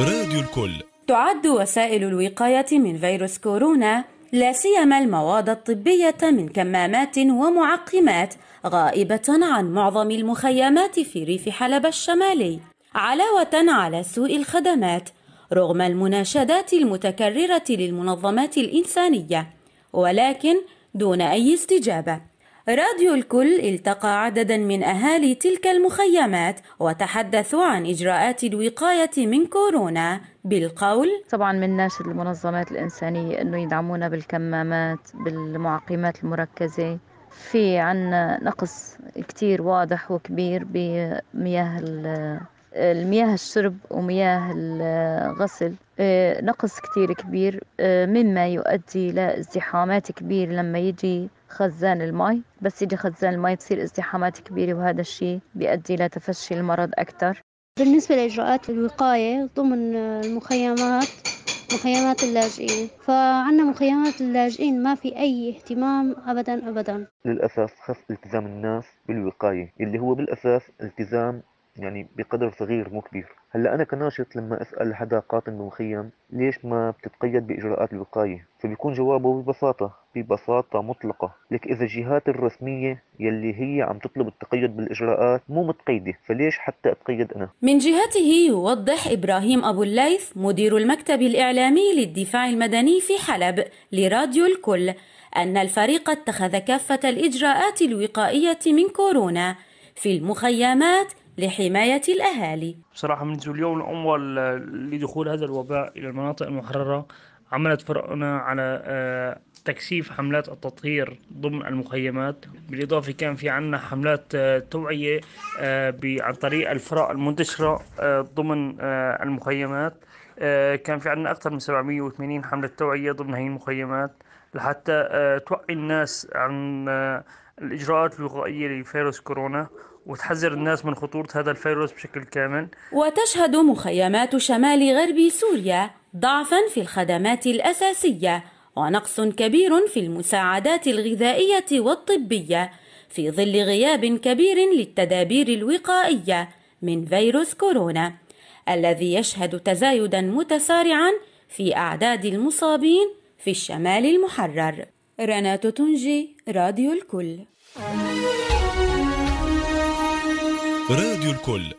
راديو الكل تعد وسائل الوقاية من فيروس كورونا لا سيما المواد الطبية من كمامات ومعقمات غائبة عن معظم المخيمات في ريف حلب الشمالي علاوة على سوء الخدمات رغم المناشدات المتكررة للمنظمات الإنسانية ولكن دون أي استجابة راديو الكل التقى عددا من أهالي تلك المخيمات وتحدثوا عن إجراءات الوقاية من كورونا بالقول طبعا من ناشد المنظمات الإنسانية أنه يدعمونا بالكمامات بالمعقمات المركزة في عنا نقص كتير واضح وكبير بمياه المياه الشرب ومياه الغسل نقص كتير كبير مما يؤدي لازدحامات كبيرة لما يجي خزان المي بس يجي خزان المي تصير ازدحامات كبيرة وهذا الشيء بيؤدي لتفشي المرض أكثر بالنسبة لإجراءات الوقاية ضمن المخيمات مخيمات اللاجئين فعنا مخيمات اللاجئين ما في أي اهتمام أبدا أبدا للأسف خف التزام الناس بالوقاية اللي هو بالأساس التزام يعني بقدر صغير مو كبير هلا انا كناشط لما اسال حدا قاطن بمخيم ليش ما بتتقيد باجراءات الوقايه فبيكون جوابه ببساطه ببساطه مطلقه لك اذا الجهات الرسميه يلي هي عم تطلب التقيد بالاجراءات مو متقيده فليش حتى اتقيد انا من جهته يوضح ابراهيم ابو الليث مدير المكتب الاعلامي للدفاع المدني في حلب لراديو الكل ان الفريق اتخذ كافه الاجراءات الوقائيه من كورونا في المخيمات لحماية الأهالي بصراحة منذ اليوم الأول لدخول هذا الوباء إلى المناطق المحررة عملت فرقنا على آه، تكثيف حملات التطهير ضمن المخيمات بالإضافة كان في عنا حملات آه، توعية آه، عن طريق الفرق المنتشرة ضمن المخيمات كان في عنا أكثر من 780 حملة توعية ضمن هي المخيمات لحتى آه، توعي الناس عن آه، الإجراءات الوقائية لفيروس كورونا وتحذر الناس من خطورة هذا الفيروس بشكل كامل وتشهد مخيمات شمال غرب سوريا ضعفا في الخدمات الأساسية ونقص كبير في المساعدات الغذائية والطبية في ظل غياب كبير للتدابير الوقائية من فيروس كورونا الذي يشهد تزايدا متسارعا في أعداد المصابين في الشمال المحرر رنات تونجي راديو الكل راديو الكل